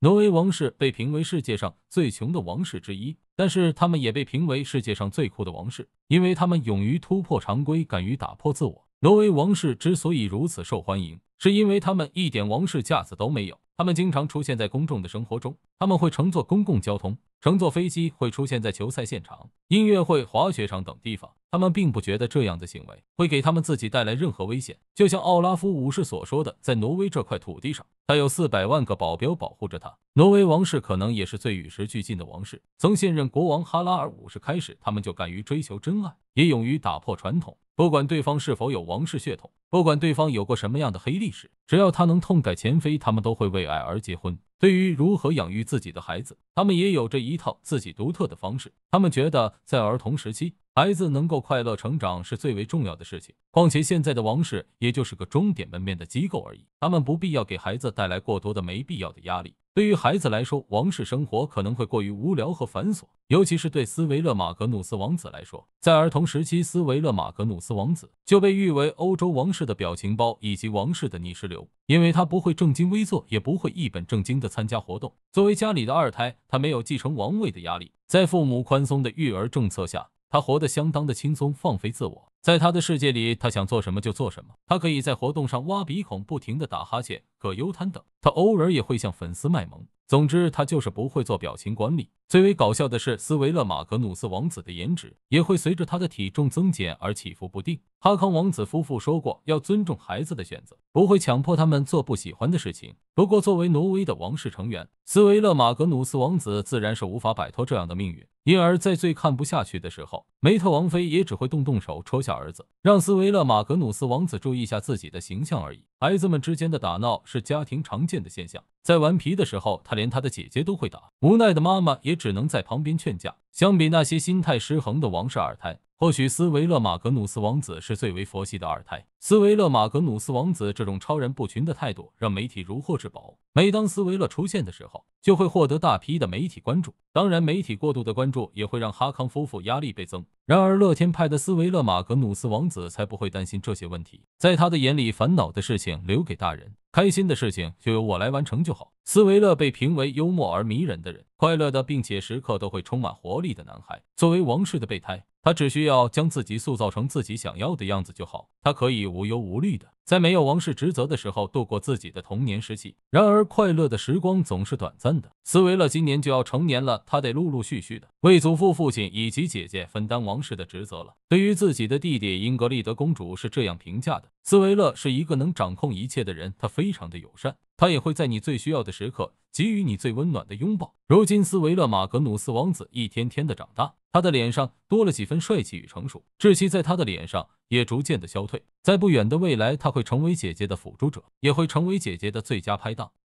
挪威王室被评为世界上最穷的王室之一，但是他们也被评为世界上最酷的王室，因为他们勇于突破常规，敢于打破自我。挪威王室之所以如此受欢迎，是因为他们一点王室架子都没有，他们经常出现在公众的生活中，他们会乘坐公共交通。乘坐飞机会出现在球赛现场、音乐会、滑雪场等地方。他们并不觉得这样的行为会给他们自己带来任何危险。就像奥拉夫五世所说的，在挪威这块土地上，他有四百万个保镖保护着他。挪威王室可能也是最与时俱进的王室。从现任国王哈拉尔五世开始，他们就敢于追求真爱，也勇于打破传统。不管对方是否有王室血统，不管对方有过什么样的黑历史，只要他能痛改前非，他们都会为爱而结婚。对于如何养育自己的孩子，他们也有着一套自己独特的方式。他们觉得，在儿童时期，孩子能够快乐成长是最为重要的事情。况且，现在的王室也就是个钟点门面的机构而已，他们不必要给孩子带来过多的没必要的压力。对于孩子来说，王室生活可能会过于无聊和繁琐，尤其是对斯维勒马格努斯王子来说，在儿童时期，斯维勒马格努斯王子就被誉为欧洲王室的表情包以及王室的泥石流，因为他不会正襟危坐，也不会一本正经地参加活动。作为家里的二胎，他没有继承王位的压力，在父母宽松的育儿政策下，他活得相当的轻松，放飞自我。在他的世界里，他想做什么就做什么，他可以在活动上挖鼻孔，不停地打哈欠。葛优瘫等，他偶尔也会向粉丝卖萌。总之，他就是不会做表情管理。最为搞笑的是，斯维勒马格努斯王子的颜值也会随着他的体重增减而起伏不定。哈康王子夫妇说过，要尊重孩子的选择，不会强迫他们做不喜欢的事情。不过，作为挪威的王室成员，斯维勒马格努斯王子自然是无法摆脱这样的命运。因而，在最看不下去的时候，梅特王妃也只会动动手戳下儿子，让斯维勒马格努斯王子注意下自己的形象而已。孩子们之间的打闹。是家庭常见的现象。在顽皮的时候，他连他的姐姐都会打，无奈的妈妈也只能在旁边劝架。相比那些心态失衡的王室二胎，或许斯维勒马格努斯王子是最为佛系的二胎。斯维勒马格努斯王子这种超然不群的态度，让媒体如获至宝。每当斯维勒出现的时候，就会获得大批的媒体关注。当然，媒体过度的关注也会让哈康夫妇压力倍增。然而，乐天派的斯维勒马格努斯王子才不会担心这些问题，在他的眼里，烦恼的事情留给大人。开心的事情就由我来完成就好。斯维勒被评为幽默而迷人的人。快乐的，并且时刻都会充满活力的男孩。作为王室的备胎，他只需要将自己塑造成自己想要的样子就好。他可以无忧无虑的，在没有王室职责的时候度过自己的童年时期。然而，快乐的时光总是短暂的。斯维勒今年就要成年了，他得陆陆续续的为祖父、父亲以及姐姐分担王室的职责了。对于自己的弟弟，英格丽德公主是这样评价的：斯维勒是一个能掌控一切的人，他非常的友善，他也会在你最需要的时刻给予你最温暖的拥抱。如金斯维勒马格努斯王子一天天的长大，他的脸上多了几分帅气与成熟，稚气在他的脸上也逐渐的消退。在不远的未来，他会成为姐姐的辅助者，也会成为姐姐的最佳拍档。